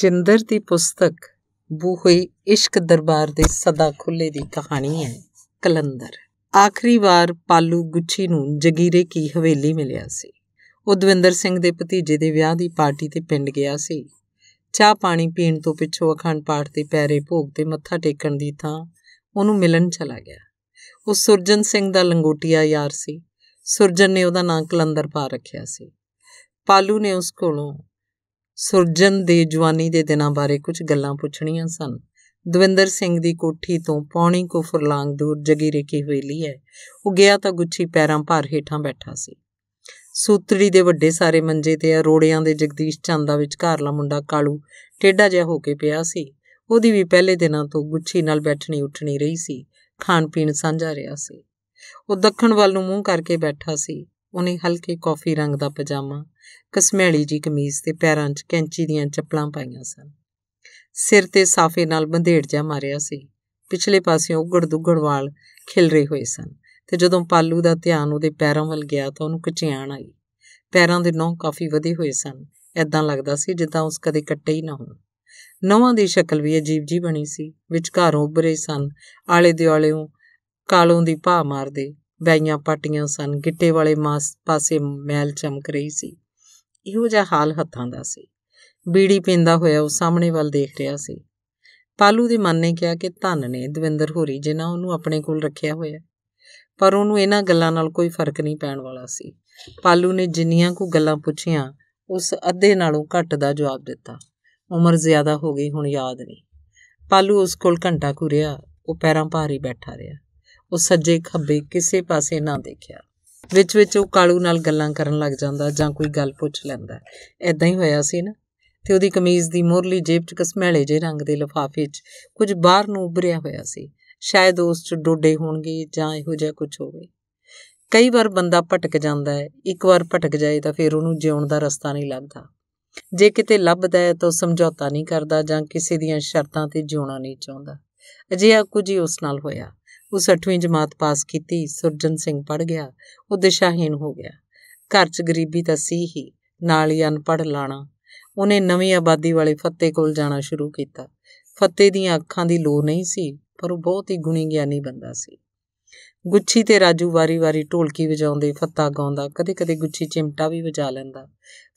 ਜਿੰਦਰ ਦੀ ਪੁਸਤਕ ਬੂਹੇ ਇਸ਼ਕ ਦਰਬਾਰ ਦੇ ਸਦਾ ਖੁੱਲੇ ਦੀ ਕਹਾਣੀ ਹੈ ਕਲੰਦਰ ਆਖਰੀ ਵਾਰ ਪਾਲੂ ਗੁੱਛੀ ਨੂੰ ਜਗੀਰੇ ਕੀ ਹਵੇਲੀ ਮਿਲਿਆ ਸੀ ਉਹ ਦਵਿੰਦਰ ਸਿੰਘ ਦੇ ਭਤੀਜੇ ਦੇ ਵਿਆਹ ਦੀ ਪਾਰਟੀ ਤੇ ਪਿੰਡ ਗਿਆ ਸੀ ਚਾਹ ਪਾਣੀ ਪੀਣ ਤੋਂ ਪਿੱਛੋਂ ਅਖੰਡ ਪਾਠ ਤੇ ਪੈਰੇ ਭੋਗ ਤੇ ਮੱਥਾ ਟੇਕਣ ਦੀ ਥਾਂ ਉਹਨੂੰ ਮਿਲਣ ਚਲਾ ਗਿਆ ਉਹ ਸੁਰਜਨ ਸਿੰਘ ਦਾ ਲੰਗੋਟੀਆ ਯਾਰ ਸੀ ਸੁਰਜਨ ਨੇ ਉਹਦਾ ਨਾਂ ਕਲੰਦਰ ਪਾ ਰੱਖਿਆ ਸੀ ਪਾਲੂ ਨੇ ਉਸ ਕੋਲੋਂ ਸੁਰਜਨ ਦੇ ਜਵਾਨੀ ਦੇ ਦਿਨਾਂ ਬਾਰੇ ਕੁਝ ਗੱਲਾਂ ਪੁੱਛਣੀਆਂ ਸਨ ਦਵਿੰਦਰ ਸਿੰਘ ਦੀ ਕੋਠੀ ਤੋਂ ਪੌਣੀ ਕੋ ਫੁਰਲਾਂਗ ਦੂਰ ਜਗੀ ਰੇਕੀ ਹਵੇਲੀ ਹੈ ਉਹ ਗਿਆ ਤਾਂ ਗੁੱਛੀ ਪੈਰਾਂ ਭਾਰ ਹੇਠਾਂ ਬੈਠਾ ਸੀ ਸੂਤਰੀ ਦੇ ਵੱਡੇ ਸਾਰੇ ਮੰਜੇ ਤੇ ਰੋੜਿਆਂ ਦੇ ਜਗਦੀਸ਼ ਚੰਦ ਦਾ ਵਿਚਕਾਰਲਾ ਮੁੰਡਾ ਕਾਲੂ ਟੇਡਾ ਜਿਹਾ ਹੋ ਕੇ ਪਿਆ ਸੀ ਉਹਦੀ ਵੀ ਪਹਿਲੇ ਦਿਨਾਂ ਤੋਂ ਗੁੱਛੀ ਨਾਲ ਬੈਠਣੀ ਉੱਠਣੀ ਰਹੀ ਸੀ ਖਾਣ ਪੀਣ ਸਾਂਝਾ ਰਿਹਾ ਸੀ ਉਹ ਦੱਖਣ ਵੱਲ ਨੂੰ ਮੂੰਹ ਕਰਕੇ ਬੈਠਾ ਸੀ ਉਹਨੇ ਹਲਕੇ ਕਾਫੀ ਰੰਗ ਦਾ ਪਜਾਮਾ ਕਸਮੈਲੀ ਜੀ ਕਮੀਜ਼ ਤੇ ਪੈਰਾਂ 'ਚ ਕੈਂਚੀ ਦੀਆਂ ਚੱਪਲਾਂ ਪਾਈਆਂ ਸਨ ਸਿਰ ਤੇ ਸਾਫੇ ਨਾਲ ਬੰਧੇੜ ਜਾ ਮਾਰਿਆ ਸੀ ਪਿਛਲੇ ਪਾਸੇ ਉਗੜ ਦੁਗੜ ਵਾਲ ਖਿਲਰੇ ਹੋਏ ਸਨ ਤੇ ਜਦੋਂ ਪਾਲੂ ਦਾ ਧਿਆਨ ਉਹਦੇ ਪੈਰਾਂ ਵੱਲ ਗਿਆ ਤਾਂ ਉਹਨੂੰ ਕਚਿਆਣ ਆਈ ਪੈਰਾਂ ਦੇ ਨੋਹ ਕਾਫੀ ਵਧੇ ਹੋਏ ਸਨ ਐਦਾਂ ਲੱਗਦਾ ਸੀ ਜਿੱਦਾਂ ਉਸ ਕਦੇ ਕੱਟੇ ਹੀ ਨਾ ਹੋਣ ਨੋਹਾਂ ਦੀ ਸ਼ਕਲ ਵੀ ਅਜੀਬ ਜੀ ਬਣੀ ਸੀ ਵਿਚਕਾਰੋਂ ਉੱਭਰੇ ਸਨ ਆਲੇ ਦੁਆਲੇੋਂ ਕਾਲੋਂ ਦੀ ਭਾ ਮਾਰਦੇ ਵੈਆਂ ਪਾਟੀਆਂ ਸਨ ਗਿੱਟੇ ਵਾਲੇ ਮਾਸ ਪਾਸੇ ਮੈਲ ਚਮਕ ਰਹੀ ਸੀ ਇਹੋ ਜਿਹਾ ਹਾਲ ਹੱਥਾਂ ਦਾ ਸੀ ਬੀੜੀ ਪੀਂਦਾ ਹੋਇਆ ਉਹ ਸਾਹਮਣੇ ਵੱਲ ਦੇਖ ਰਿਹਾ ਸੀ ਪਾਲੂ ਦੇ ਮਨ ਨੇ ਕਿਹਾ ਕਿ ਧੰਨ ਨੇ ਦਵਿੰਦਰ ਹੋਰੀ ਜਿਨ੍ਹਾਂ ਉਹਨੂੰ ਆਪਣੇ ਕੋਲ ਰੱਖਿਆ ਹੋਇਆ ਪਰ ਉਹਨੂੰ ਇਹਨਾਂ ਗੱਲਾਂ ਨਾਲ ਕੋਈ ਫਰਕ ਨਹੀਂ ਪੈਣ ਵਾਲਾ ਸੀ ਪਾਲੂ ਨੇ ਜਿੰਨੀਆਂ ਕੋ ਗੱਲਾਂ ਪੁੱਛੀਆਂ ਉਸ ਅੱਧੇ ਨਾਲੋਂ ਘੱਟ ਦਾ ਜਵਾਬ ਦਿੱਤਾ ਉਮਰ ਜ਼ਿਆਦਾ ਹੋ ਗਈ ਹੁਣ ਯਾਦ ਨਹੀਂ ਪਾਲੂ ਉਸ ਕੋਲ ਘੰਟਾ ਘੁਰਿਆ ਉਹ ਪੈਰਾਂ ਭਾਰੀ ਬੈਠਾ ਰਿਹਾ ਉਹ ਸੱਜੇ ਖੱਬੇ ਕਿਸੇ ਪਾਸੇ ਨਾ ਦੇਖਿਆ ਵਿੱਚ ਵਿੱਚ ਉਹ ਕਾਲੂ ਨਾਲ ਗੱਲਾਂ ਕਰਨ ਲੱਗ ਜਾਂਦਾ ਜਾਂ ਕੋਈ ਗੱਲ ਪੁੱਛ ਲੈਂਦਾ ਐਦਾਂ ਹੀ ਹੋਇਆ ਸੀ ਨਾ ਤੇ ਉਹਦੀ ਕਮੀਜ਼ ਦੀ ਮੋਰਲੀ ਜੇਬ 'ਚ ਕਸਮੈਲੇ ਜੇ ਰੰਗ ਦੇ ਲਫਾਫੇ 'ਚ ਕੁਝ ਬਾਹਰ ਨੂੰ ਉਭਰਿਆ ਹੋਇਆ ਸੀ ਸ਼ਾਇਦ ਉਸ 'ਚ ਡੋਡੇ ਹੋਣਗੇ ਜਾਂ ਇਹੋ ਜਿਹਾ ਕੁਝ ਹੋਵੇ ਕਈ ਵਾਰ ਬੰਦਾ ਭਟਕ ਜਾਂਦਾ ਹੈ ਇੱਕ ਵਾਰ ਭਟਕ ਜਾਏ ਤਾਂ ਫਿਰ ਉਹਨੂੰ ਜਿਉਣ ਦਾ ਰਸਤਾ ਨਹੀਂ ਲੱਭਦਾ ਜੇ ਕਿਤੇ ਲੱਭਦਾ ਹੈ ਤਾਂ ਸਮਝੌਤਾ ਨਹੀਂ ਕਰਦਾ ਜਾਂ ਕਿਸੇ ਦੀਆਂ ਸ਼ਰਤਾਂ ਤੇ ਜਿਉਣਾ ਨਹੀਂ ਚਾਹੁੰਦਾ ਅਜਿਹਾ ਕੁਝ ਹੀ ਉਸ ਨਾਲ ਹੋਇਆ ਉਸ 8ਵੀਂ ਜਮਾਤ ਪਾਸ ਕੀਤੀ ਸੁਰਜਨ ਸਿੰਘ ਪੜ ਗਿਆ ਉਹ ਦਿਸ਼ਾਹੀਨ ਹੋ ਗਿਆ ਘਰ 'ਚ ਗਰੀਬੀ ਤਾਂ ਸੀ ਹੀ ਨਾਲ ਹੀ ਅਨਪੜ ਲਾਣਾ ਉਹਨੇ ਨਵੀਂ ਆਬਾਦੀ ਵਾਲੇ ਫੱਤੇ ਕੋਲ ਜਾਣਾ ਸ਼ੁਰੂ ਕੀਤਾ ਫੱਤੇ ਦੀਆਂ ਅੱਖਾਂ ਦੀ ਲੋ ਨਹੀਂ ਸੀ ਪਰ ਉਹ ਬਹੁਤ ਹੀ ਗੁਣੀ ਗਿਆਨੀ ਬੰਦਾ ਸੀ ਗੁੱਛੀ ਤੇ ਰਾਜੂ ਵਾਰੀ-ਵਾਰੀ ਢੋਲਕੀ ਵਜਾਉਂਦੇ ਫੱਤਾ ਗਾਉਂਦਾ ਕਦੇ-ਕਦੇ ਗੁੱਛੀ ਚਿਮਟਾ ਵੀ ਵਜਾ ਲੈਂਦਾ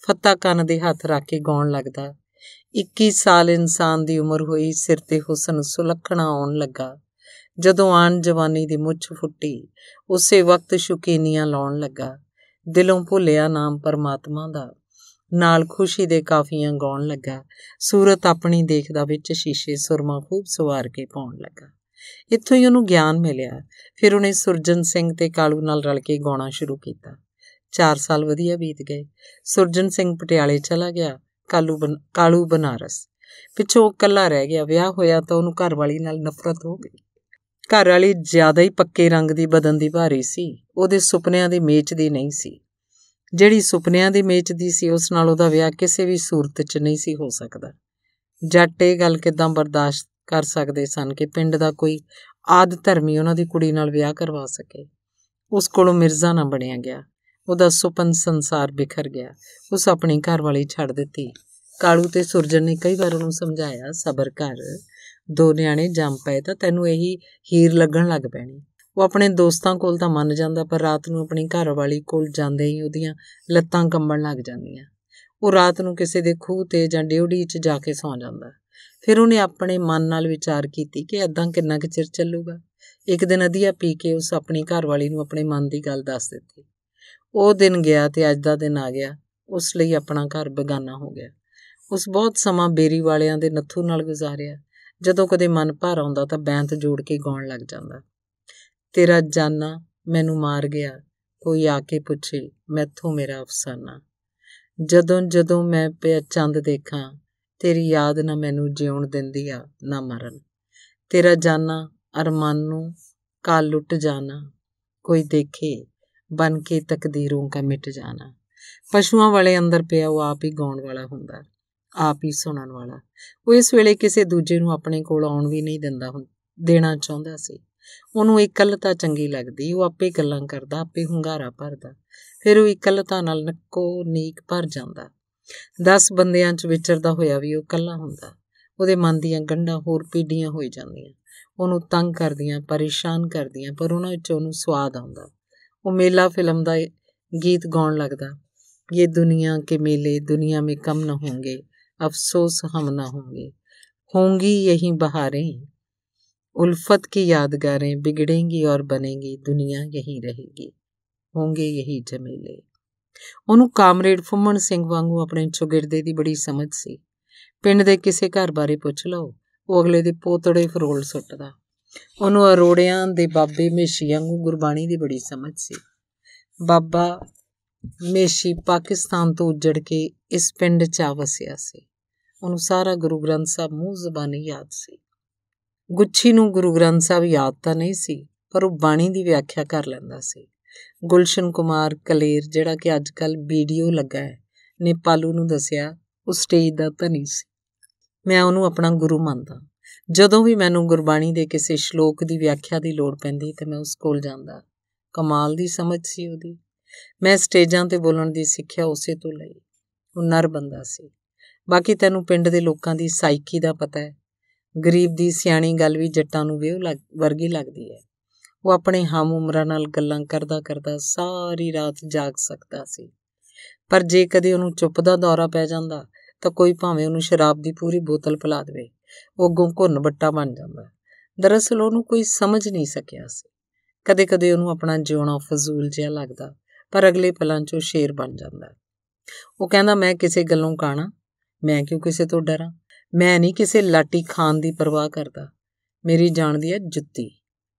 ਫੱਤਾ ਕੰਨ ਦੇ ਹੱਥ ਰੱਖ ਕੇ ਗਾਉਣ ਲੱਗਦਾ 21 ਸਾਲ ਇਨਸਾਨ ਦੀ ਉਮਰ ਹੋਈ ਸਿਰ ਤੇ ਹੁਸਨ ਸੁਲੱਖਣਾ ਆਉਣ ਲੱਗਾ ਜਦੋਂ ਆਣ ਜਵਾਨੀ ਦੀ ਮੁੱਛ ਫੁੱਟੀ ਉਸੇ ਵਕਤ ਸ਼ੁਕੀਨੀਆਂ ਲਾਉਣ ਲੱਗਾ ਦਿਲੋਂ ਭੁੱਲਿਆ ਨਾਮ ਪਰਮਾਤਮਾ ਦਾ ਨਾਲ ਖੁਸ਼ੀ ਦੇ ਕਾਫੀਆਂ ਗਾਉਣ ਲੱਗਾ ਸੂਰਤ ਆਪਣੀ ਦੇਖਦਾ ਵਿੱਚ ਸ਼ੀਸ਼ੇ ਸੁਰਮਾ ਖੂਬ ਸਵਾਰ ਕੇ ਪਾਉਣ ਲੱਗਾ ਇੱਥੋਂ ਹੀ ਉਹਨੂੰ ਗਿਆਨ ਮਿਲਿਆ ਫਿਰ ਉਹਨੇ ਸੁਰਜਨ ਸਿੰਘ ਤੇ ਕਾਲੂ ਨਾਲ ਰਲ ਕੇ ਗਾਉਣਾ ਸ਼ੁਰੂ ਕੀਤਾ 4 ਸਾਲ ਵਧੀਆ ਬੀਤ ਗਏ ਸੁਰਜਨ ਸਿੰਘ ਪਟਿਆਲੇ ਚਲਾ ਗਿਆ ਕਾਲੂ ਕਾਲੂ ਬਨਾਰਸ ਪਿੱਛੋਂ ਇਕੱਲਾ ਰਹਿ ਗਿਆ ਵਿਆਹ ਹੋਇਆ ਤਾਂ ਉਹਨੂੰ ਘਰ ਵਾਲੀ ਨਾਲ ਨਫ਼ਰਤ ਹੋ ਗਈ ਘਰ ਵਾਲੀ ਜ਼ਿਆਦਾ ਹੀ ਪੱਕੇ ਰੰਗ ਦੀ ਬਦਨ ਦੀ ਭਾਰੀ ਸੀ ਉਹਦੇ ਸੁਪਨਿਆਂ ਦੀ ਮੇਚ ਦੀ ਨਹੀਂ ਸੀ ਜਿਹੜੀ ਸੁਪਨਿਆਂ ਦੀ ਮੇਚ ਦੀ ਸੀ ਉਸ ਨਾਲ ਉਹਦਾ ਵਿਆਹ ਕਿਸੇ ਵੀ ਸੂਰਤ 'ਚ ਨਹੀਂ ਸੀ ਹੋ ਸਕਦਾ ਜੱਟ ਇਹ ਗੱਲ ਕਿਦਾਂ ਬਰਦਾਸ਼ਤ ਕਰ ਸਕਦੇ ਸਨ ਕਿ ਪਿੰਡ ਦਾ ਕੋਈ ਆਦ ਧਰਮੀ ਉਹਨਾਂ ਦੀ ਕੁੜੀ ਨਾਲ ਵਿਆਹ ਕਰਵਾ ਸਕੇ ਉਸ ਕੋਲੋਂ ਮਿਰਜ਼ਾ ਨਾ ਬਣਿਆ ਗਿਆ ਉਹਦਾ ਸੁਪਨ ਸੰਸਾਰ ਬਿਖਰ ਗਿਆ ਉਸ ਆਪਣੀ ਘਰ ਵਾਲੀ ਛੱਡ ਦਿੱਤੀ ਕਾਲੂ ਤੇ ਸੁਰਜਨ ਨੇ ਕਈ ਵਾਰ ਉਹਨੂੰ ਸਮਝਾਇਆ ਸਬਰ ਕਰ ਦੋ ਨਿਆਣੇ ਜੰਮ ਪਏ ਤਾਂ ਤੈਨੂੰ ਇਹੀ ਹੀਰ ਲੱਗਣ ਲੱਗ ਪੈਣੀ ਉਹ ਆਪਣੇ ਦੋਸਤਾਂ ਕੋਲ ਤਾਂ ਮੰਨ ਜਾਂਦਾ ਪਰ ਰਾਤ ਨੂੰ ਆਪਣੀ ਘਰ ਵਾਲੀ ਕੋਲ ਜਾਂਦੇ ਹੀ ਉਹਦੀਆਂ ਲੱਤਾਂ ਕੰਬਣ ਲੱਗ ਜਾਂਦੀਆਂ ਉਹ ਰਾਤ ਨੂੰ ਕਿਸੇ ਦੇ ਖੂਹ ਤੇ ਜਾਂ ਡਿਊੜੀ 'ਚ ਜਾ ਕੇ ਸੌਂ ਜਾਂਦਾ ਫਿਰ ਉਹਨੇ ਆਪਣੇ ਮਨ ਨਾਲ ਵਿਚਾਰ ਕੀਤੀ ਕਿ ਐਦਾਂ ਕਿੰਨਾ ਕੁ ਚਿਰ ਚੱਲੂਗਾ ਇੱਕ ਦਿਨ ਅਧੀਆ ਪੀ ਕੇ ਉਸ ਆਪਣੀ ਘਰ ਵਾਲੀ ਨੂੰ ਆਪਣੇ ਮਨ ਦੀ ਗੱਲ ਦੱਸ ਦਿੱਤੀ ਉਹ ਦਿਨ ਗਿਆ ਤੇ ਅੱਜ ਦਾ ਦਿਨ ਆ ਗਿਆ ਉਸ ਲਈ ਆਪਣਾ ਘਰ ਬਗਾਨਾ ਹੋ ਗਿਆ ਉਸ ਬਹੁਤ ਸਮਾਂ ਬੇਰੀ ਵਾਲਿਆਂ ਦੇ ਨੱਥੂ ਨਾਲ ਗੁਜ਼ਾਰਿਆ ਜਦੋਂ ਕਦੇ ਮਨ ਭਰ ਆਉਂਦਾ ਤਾਂ ਬੈਂਤ ਜੋੜ ਕੇ ਗਾਉਣ ਲੱਗ ਜਾਂਦਾ ਤੇਰਾ ਜਾਨਾ ਮੈਨੂੰ ਮਾਰ ਗਿਆ ਕੋਈ ਆ ਕੇ ਪੁੱਛੇ ਮੈਥੋਂ ਮੇਰਾ ਅਫਸਾਨਾ ਜਦੋਂ ਜਦੋਂ ਮੈਂ ਪਿਆ ਚੰਦ ਦੇਖਾਂ ਤੇਰੀ ਯਾਦ ਨਾ ਮੈਨੂੰ ਜਿਉਣ ਦਿੰਦੀ ਆ ਨਾ ਮਰਨ ਤੇਰਾ ਜਾਨਾ ਅਰਮਾਨ ਨੂੰ ਕਾ ਲੁੱਟ ਜਾਣਾ ਕੋਈ ਦੇਖੇ ਬਨ ਕੇ ਤਕਦੀਰੋਂ ਕਾ ਮਿਟ ਜਾਣਾ ਪਸ਼ੂਆਂ ਵਾਲੇ ਅੰਦਰ ਪਿਆ ਉਹ ਆਪ ਹੀ ਗਾਉਣ ਵਾਲਾ ਹੁੰਦਾ ਆਪ ਹੀ ਸੁਣਨ ਵਾਲਾ ਉਹ ਇਸ ਵੇਲੇ ਕਿਸੇ ਦੂਜੇ ਨੂੰ ਆਪਣੇ ਕੋਲ ਆਉਣ ਵੀ ਨਹੀਂ ਦਿੰਦਾ ਹੁੰਦਾ ਦੇਣਾ ਚਾਹੁੰਦਾ ਸੀ ਉਹਨੂੰ ਇਕੱਲਤਾ ਚੰਗੀ ਲੱਗਦੀ ਉਹ ਆਪੇ ਗੱਲਾਂ ਕਰਦਾ ਆਪੇ ਹੁੰਗਾਰਾ ਭਰਦਾ ਫਿਰ ਉਹ ਇਕੱਲਤਾ ਨਾਲ ਨੱਕੋ ਨੀਕ ਭਰ ਜਾਂਦਾ 10 ਬੰਦਿਆਂ 'ਚ ਵਿਚਰਦਾ ਹੋਇਆ ਵੀ ਉਹ ਇਕੱਲਾ ਹੁੰਦਾ ਉਹਦੇ ਮਨ ਦੀਆਂ ਗੰਢਾਂ ਹੋਰ ਪੀੜੀਆਂ ਹੋਈ ਜਾਂਦੀਆਂ ਉਹਨੂੰ ਤੰਗ ਕਰਦੀਆਂ ਪਰੇਸ਼ਾਨ ਕਰਦੀਆਂ ਪਰ ਉਹਨਾਂ ਵਿੱਚ ਉਹਨੂੰ ਸਵਾਦ ਆਉਂਦਾ ਉਹ ਮੇਲਾ ਫਿਲਮ ਦਾ ਗੀਤ ਗਾਉਣ ਲੱਗਦਾ ਇਹ ਦੁਨੀਆ ਕੇ ਮੇਲੇ ਦੁਨੀਆ ਮੇ ਕਮ ਨਾ ਹੋਣਗੇ ਅਫਸੋਸ ਹਮ ਨਾ ਹੋਗੇ ਹੋਂਗੀ यही ਬਹਾਰੇ ਉਲਫਤ ਕੀ यादगारें बिगड़ेंगी ਔਰ बनेंगी ਦੁਨੀਆ यही ਰਹੇਗੀ ਹੋਂਗੇ यही ਜਮੇਲੇ ਉਹਨੂੰ ਕਾਮਰੇਡ ਫੁੰਮਣ ਸਿੰਘ ਵਾਂਗੂ ਆਪਣੇ ਚੁਗਿਰਦੇ ਦੀ ਬੜੀ ਸਮਝ ਸੀ ਪਿੰਡ ਦੇ ਕਿਸੇ ਘਰ ਬਾਰੇ ਪੁੱਛ ਲਓ ਉਹ ਅਗਲੇ ਦੇ ਪੋਤੜੇ ਫਰੋਲ ਸੁੱਟਦਾ ਉਹਨੂੰ ਅਰੋੜਿਆਂ ਦੇ ਬਾਬੇ ਮੇਸ਼ੀ ਵਾਂਗੂ ਗੁਰਬਾਣੀ ਦੀ ਬੜੀ ਸਮਝ ਸੀ ਬਾਬਾ ਮੇਸ਼ੀ ਪਾਕਿਸਤਾਨ ਤੋਂ ਉੱਜੜ ਕੇ ਇਸ ਪਿੰਡ 'ਚ ਆ ਵਸਿਆ ਸੀ ਉਹਨੂੰ ਸਾਰਾ ਗੁਰੂ ਗ੍ਰੰਥ ਸਾਹਿਬ ਮੂੰਹ ਜ਼ਬਾਨੀ ਯਾਦ ਸੀ ਗੁੱਛੀ ਨੂੰ ਗੁਰੂ ਗ੍ਰੰਥ ਸਾਹਿਬ ਯਾਦ ਤਾਂ ਨਹੀਂ ਸੀ ਪਰ ਉਹ ਬਾਣੀ ਦੀ ਵਿਆਖਿਆ ਕਰ ਲੈਂਦਾ ਸੀ ਗੁਲਸ਼ਨ ਕੁਮਾਰ ਕਲੇਰ ਜਿਹੜਾ ਕਿ ਅੱਜ ਕੱਲ ਵੀਡੀਓ ਲੱਗਾ ਹੈ ਨੇਪਾਲੂ ਨੂੰ ਦੱਸਿਆ ਉਹ ਸਟੇਜ ਦਾ ਧਨੀ ਸੀ ਮੈਂ ਉਹਨੂੰ ਆਪਣਾ ਗੁਰੂ ਮੰਨਦਾ ਜਦੋਂ ਵੀ ਮੈਨੂੰ ਗੁਰਬਾਣੀ ਦੇ ਕਿਸੇ ਸ਼ਲੋਕ ਦੀ ਵਿਆਖਿਆ ਦੀ ਲੋੜ ਪੈਂਦੀ ਤੇ ਮੈਂ ਉਸ ਕੋਲ ਜਾਂਦਾ ਕਮਾਲ ਦੀ ਸਮਝ ਸੀ ਉਹਦੀ ਮੈਂ ਸਟੇਜਾਂ ਤੇ ਬੋਲਣ ਦੀ ਸਿੱਖਿਆ ਉਸੇ ਤੋਂ ਲਈ ਉਹ ਨਰ ਬੰਦਾ ਸੀ ਬਾਕੀ ਤੈਨੂੰ ਪਿੰਡ ਦੇ ਲੋਕਾਂ ਦੀ ਸਾਈਕੀ ਦਾ ਪਤਾ ਹੈ ਗਰੀਬ ਦੀ ਸਿਆਣੀ ਗੱਲ ਵੀ ਜੱਟਾਂ ਨੂੰ ਵੇਹ ਵਰਗੀ ਲੱਗਦੀ ਹੈ ਉਹ ਆਪਣੇ ਹਮ ਉਮਰਾਂ ਨਾਲ ਗੱਲਾਂ ਕਰਦਾ ਕਰਦਾ ਸਾਰੀ ਰਾਤ ਜਾਗ ਸਕਦਾ ਸੀ ਪਰ ਜੇ ਕਦੇ ਉਹਨੂੰ ਚੁੱਪ ਦਾ ਦੌਰਾ ਪੈ ਜਾਂਦਾ ਤਾਂ ਕੋਈ ਭਾਵੇਂ ਉਹਨੂੰ ਸ਼ਰਾਬ ਦੀ ਪੂਰੀ ਬੋਤਲ ਪਿਲਾ ਦੇਵੇ ਉਹ ਗੋਂ ਘੁੰਨ ਬੱਟਾ ਬਣ ਜਾਂਦਾ ਦਰਅਸਲ ਉਹਨੂੰ ਕੋਈ ਸਮਝ ਨਹੀਂ ਸਕਿਆ ਸੀ ਕਦੇ-ਕਦੇ ਉਹਨੂੰ ਆਪਣਾ ਜਿਉਣਾ ਫਜ਼ੂਲ ਜਿਹਾ ਲੱਗਦਾ ਪਰ ਅਗਲੇ ਪਲਾਂ 'ਚ ਸ਼ੇਰ ਬਣ ਜਾਂਦਾ ਉਹ ਕਹਿੰਦਾ ਮੈਂ ਕਿਸੇ ਗੱਲੋਂ ਕਾਣਾ ਮੈਂ ਕਿਉਂ ਕਿਸੇ ਤੋਂ ਡਰਾਂ ਮੈਂ ਨਹੀਂ ਕਿਸੇ ਲਾਟੀ ਖਾਣ ਦੀ ਪਰਵਾਹ ਕਰਦਾ ਮੇਰੀ ਜਾਣ ਦੀ ਹੈ ਜੁੱਤੀ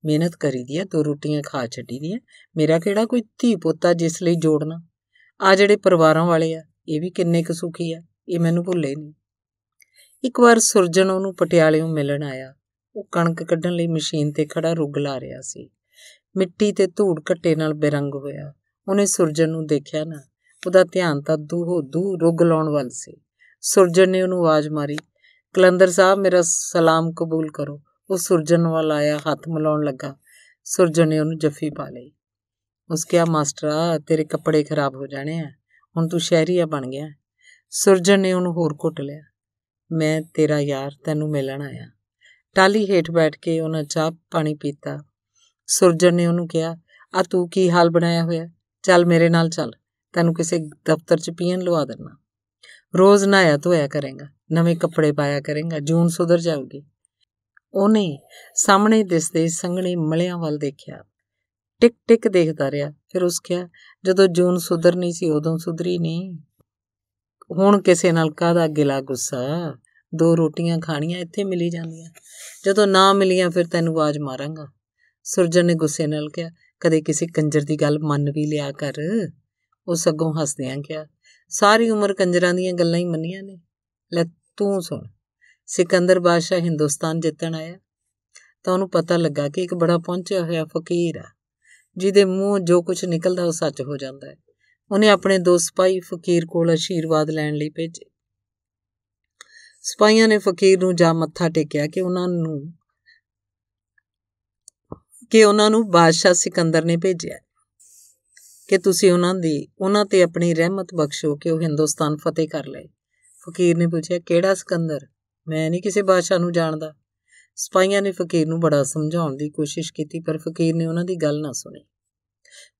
ਮਿਹਨਤ ਕਰੀ ਦੀ ਹੈ ਦੋ ਰੋਟੀਆਂ ਖਾ ਛੱਡੀ ਦੀਆਂ ਮੇਰਾ ਕਿਹੜਾ ਕੋਈ ਧੀ ਪੋਤਾ ਜਿਸ ਲਈ ਜੋੜਨਾ ਆ ਜਿਹੜੇ ਪਰਿਵਾਰਾਂ ਵਾਲੇ ਆ ਇਹ ਵੀ ਕਿੰਨੇ ਕੁ ਸੁਖੀ ਆ ਇਹ ਮੈਨੂੰ ਭੁੱਲੇ ਨਹੀਂ ਇੱਕ ਵਾਰ ਸੁਰਜਣ ਉਹਨੂੰ ਪਟਿਆਲੇੋਂ ਮਿਲਣ ਆਇਆ ਉਹ ਕਣਕ ਕੱਢਣ ਲਈ ਮਸ਼ੀਨ ਤੇ ਖੜਾ ਰੁੱਗ ਲਾ ਰਿਹਾ ਸੀ ਮਿੱਟੀ ਤੇ ਧੂੜ ਘੱਟੇ ਨਾਲ ਬਿਰੰਗ ਹੋਇਆ ਉਹਨੇ ਸੁਰਜਨ ਨੂੰ ਦੇਖਿਆ ਨਾ ਉਹਦਾ ਧਿਆਨ ਤਾਂ ਦੂਹੋ ਦੂ ਰੁੱਗ ਲਾਉਣ ਵੱਲ ਸੀ ਸੁਰਜਨ ਨੇ ਉਹਨੂੰ ਆਵਾਜ਼ ਮਾਰੀ ਕਲੰਦਰ ਸਾਹਿਬ ਮੇਰਾ ਸਲਾਮ ਕਬੂਲ ਕਰੋ ਉਹ ਸੁਰਜਨ ਵੱਲ ਆਇਆ ਹੱਥ ਮਿਲਾਉਣ ਲੱਗਾ ਸੁਰਜਨ ਨੇ ਉਹਨੂੰ ਜੱਫੀ ਪਾ ਲਈ ਉਸ ਕਿਹਾ ਮਾਸਟਰਾ ਤੇਰੇ ਕੱਪੜੇ ਖਰਾਬ ਹੋ ਜਾਣੇ ਆ ਹੁਣ ਤੂੰ ਸ਼ਹਿਰੀਆ ਬਣ ਗਿਆ ਸੁਰਜਨ ਨੇ ਉਹਨੂੰ ਹੋਰ ਘੁੱਟ ਲਿਆ ਮੈਂ ਤੇਰਾ ਯਾਰ ਤੈਨੂੰ ਮਿਲਣ ਆਇਆ ਟਾਲੀ ਹੇਠ ਬੈਠ ਕੇ ਉਹਨਾਂ ਚਾਹ ਪਾਣੀ ਪੀਤਾ ਸੁਰਜਨ ਨੇ ਉਹਨੂੰ ਕਿਹਾ ਆ ਤੂੰ ਕੀ ਹਾਲ ਬਣਾਇਆ ਹੋਇਆ ਚੱਲ ਮੇਰੇ ਨਾਲ ਚੱਲ ਤੈਨੂੰ ਕਿਸੇ ਦਫ਼ਤਰ 'ਚ ਪੀਣ ਲਵਾ ਦੇਣਾ ਰੋਜ਼ ਨਹਾਇਆ ਧੋਇਆ ਕਰੇਗਾ ਨਵੇਂ ਕੱਪੜੇ ਪਾਇਆ ਕਰੇਗਾ ਜੂਨ ਸੁਧਰ ਜਾਊਗੀ ਉਹਨੇ ਸਾਹਮਣੇ ਦਿਸਦੇ ਸੰਘਣੇ ਮਲਿਆਂ ਵੱਲ ਦੇਖਿਆ ਟਿਕ ਟਿਕ ਦੇਖਦਾ ਰਿਹਾ ਫਿਰ ਉਸ ਕਿਹਾ ਜਦੋਂ ਜੂਨ ਸੁਧਰਨੀ ਸੀ ਉਦੋਂ ਸੁਧਰੀ ਨਹੀਂ ਹੁਣ ਕਿਸੇ ਨਾਲ ਕਾਹਦਾ ਗਿਲਾ ਗੁੱਸਾ ਦੋ ਰੋਟੀਆਂ ਖਾਣੀਆਂ ਇੱਥੇ ਮਿਲੀ ਜਾਂਦੀਆਂ ਜਦੋਂ ਨਾ ਮਿਲੀਆਂ ਫਿਰ ਤੈਨੂੰ ਆਵਾਜ਼ ਮਾਰਾਂਗਾ ਸੁਰਜਨ ਨੇ ਗੁੱਸੇ ਨਾਲ ਕਿਹਾ ਕਦੇ ਕਿਸੇ ਕੰਜਰ ਦੀ ਗੱਲ ਮੰਨ ਵੀ ਲਿਆ ਕਰ ਉਹ ਸੱਗੋਂ ਹੱਸਦਿਆਂ ਕਿਹਾ ਸਾਰੀ ਉਮਰ ਕੰਜਰਾਂ ਦੀਆਂ ਗੱਲਾਂ ਹੀ ਮੰਨੀਆਂ ਨੇ ਲੈ ਤੂੰ ਸੁਣ ਸਿਕੰਦਰ ਬਾਦਸ਼ਾਹ ਹਿੰਦੁਸਤਾਨ ਜਿੱਤਣ ਆਇਆ ਤਾਂ ਉਹਨੂੰ ਪਤਾ ਲੱਗਾ ਕਿ ਇੱਕ ਬੜਾ ਪਹੁੰਚਿਆ ਹੋਇਆ ਫਕੀਰ ਆ ਜਿਹਦੇ ਮੂੰਹ ਜੋ ਕੁਝ ਨਿਕਲਦਾ ਉਹ ਸੱਚ ਹੋ ਜਾਂਦਾ ਹੈ ਉਹਨੇ ਆਪਣੇ ਦੋ ਸਿਪਾਹੀ ਫਕੀਰ ਕੋਲ ਅਸ਼ੀਰਵਾਦ ਲੈਣ ਲਈ ਭੇਜੇ ਸਿਪਾਹੀਆਂ ਨੇ ਫਕੀਰ ਨੂੰ ਜਾ ਮੱਥਾ ਟੇਕਿਆ ਕਿ ਉਹਨਾਂ ਨੂੰ ਕਿ ਉਹਨਾਂ ਨੂੰ ਬਾਦਸ਼ਾਹ ਸਿਕੰਦਰ ਨੇ ਭੇਜਿਆ ਕਿ ਤੁਸੀਂ ਉਹਨਾਂ ਦੀ ਉਹਨਾਂ ਤੇ ਆਪਣੀ ਰਹਿਮਤ ਬਖਸ਼ੋ ਕਿ ਉਹ ਹਿੰਦੁਸਤਾਨ ਫਤਿਹ ਕਰ ਲਏ ਫਕੀਰ ਨੇ ਪੁੱਛਿਆ ਕਿਹੜਾ ਸਿਕੰਦਰ ਮੈਂ ਨਹੀਂ ਕਿਸੇ ਬਾਦਸ਼ਾਹ ਨੂੰ ਜਾਣਦਾ ਸਪਾਈਆਂ ਨੇ ਫਕੀਰ ਨੂੰ ਬੜਾ ਸਮਝਾਉਣ ਦੀ ਕੋਸ਼ਿਸ਼ ਕੀਤੀ ਪਰ ਫਕੀਰ ਨੇ ਉਹਨਾਂ ਦੀ ਗੱਲ ਨਾ ਸੁਣੀ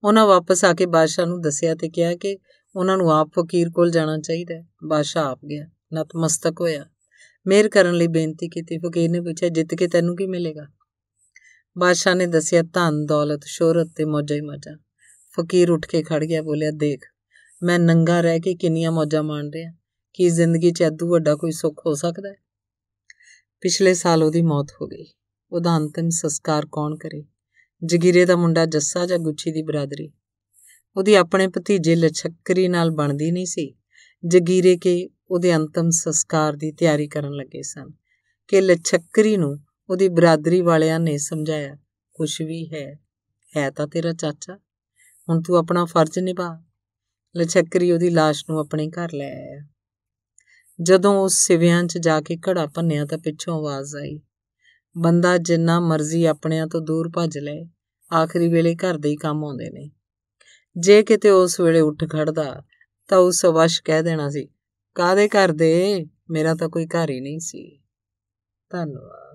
ਉਹਨਾਂ ਵਾਪਸ ਆ ਕੇ ਬਾਦਸ਼ਾਹ ਨੂੰ ਦੱਸਿਆ ਤੇ ਕਿਹਾ ਕਿ ਉਹਨਾਂ ਨੂੰ ਆਪ ਫਕੀਰ ਕੋਲ ਜਾਣਾ ਚਾਹੀਦਾ ਬਾਦਸ਼ਾਹ ਆਪ ਗਿਆ ਨਤਮਸਤਕ ਹੋਇਆ ਮੇਰ ਕਰਨ ਲਈ ਬੇਨਤੀ ਕੀਤੀ ਫਕੀਰ ਨੇ ਪੁੱਛਿਆ ਜਿੱਤ ਕੇ ਤੈਨੂੰ ਕੀ ਮਿਲੇਗਾ ਬਾਦਸ਼ਾਹ ਨੇ ਦੱਸਿਆ ਧਨ ਦੌਲਤ ਸ਼ੋਹਰਤ ਤੇ ਮੌਜਾਂ ਹੀ ਮਜਾ ਫਕੀਰ ਉੱਠ ਕੇ ਖੜ ਗਿਆ ਬੋਲਿਆ ਦੇਖ ਮੈਂ ਨੰਗਾ ਰਹਿ ਕੇ ਕਿੰਨੀਆਂ ਮੌਜਾਂ ਮਾਣ ਰਿਹਾ ਕੀ ਜ਼ਿੰਦਗੀ 'ਚ ਐਦੂ ਵੱਡਾ ਕੋਈ ਸੁੱਖ ਹੋ ਸਕਦਾ ਹੈ ਪਿਛਲੇ ਸਾਲ ਉਹਦੀ ਮੌਤ ਹੋ ਗਈ ਉਹਦਾ ਅੰਤਿਮ ਸੰਸਕਾਰ ਕੌਣ ਕਰੇ ਜਗੀਰੇ ਦਾ ਮੁੰਡਾ ਜੱਸਾ ਜਾਂ ਗੁੱਛੀ ਦੀ ਬਰਾਦਰੀ ਉਹਦੀ ਆਪਣੇ ਭਤੀਜੇ ਲਛਕਰੀ ਨਾਲ ਬਣਦੀ ਨਹੀਂ ਸੀ ਜਗੀਰੇ ਕੇ ਉਹਦੇ ਅੰਤਮ ਸੰਸਕਾਰ ਦੀ ਤਿਆਰੀ ਕਰਨ ਲੱਗੇ ਸਨ ਕਿ ਲਛਕਰੀ ਨੂੰ ਉਹਦੀ ਬਰਾਦਰੀ ਵਾਲਿਆਂ ਨੇ ਸਮਝਾਇਆ ਕੁਝ ਵੀ ਹੈ ਹੈ ਤਾਂ ਤੇਰਾ ਚਾਚਾ ਹੁਣ ਤੂੰ ਆਪਣਾ ਫਰਜ਼ ਨਿਭਾ ਲਛਕਰੀ ਉਹਦੀ লাশ ਨੂੰ ਆਪਣੇ ਘਰ ਲੈ ਆਇਆ ਜਦੋਂ ਉਹ ਸਿਵਿਆਂ 'ਚ ਜਾ ਕੇ ਘੜਾ ਭੰਨਿਆ ਤਾਂ ਪਿੱਛੋਂ ਆਵਾਜ਼ ਆਈ ਬੰਦਾ ਜਿੰਨਾ ਮਰਜ਼ੀ ਆਪਣਿਆਂ ਤੋਂ ਦੂਰ ਭੱਜ ਲਏ ਆਖਰੀ ਵੇਲੇ ਘਰ ਦੇ ਹੀ ਕੰਮ ਆਉਂਦੇ ਨੇ ਜੇ ਕਿਤੇ ਉਸ ਵੇਲੇ ਉੱਠ ਖੜਦਾ ਤਾਂ ਉਸ ਵਸ਼ ਕਹਿ ਦੇਣਾ ਸੀ ਕਾਦੇ ਘਰ ਦੇ ਮੇਰਾ ਤਾਂ ਕੋਈ ਘਰ ਹੀ ਨਹੀਂ ਸੀ ਧੰਨਵਾਦ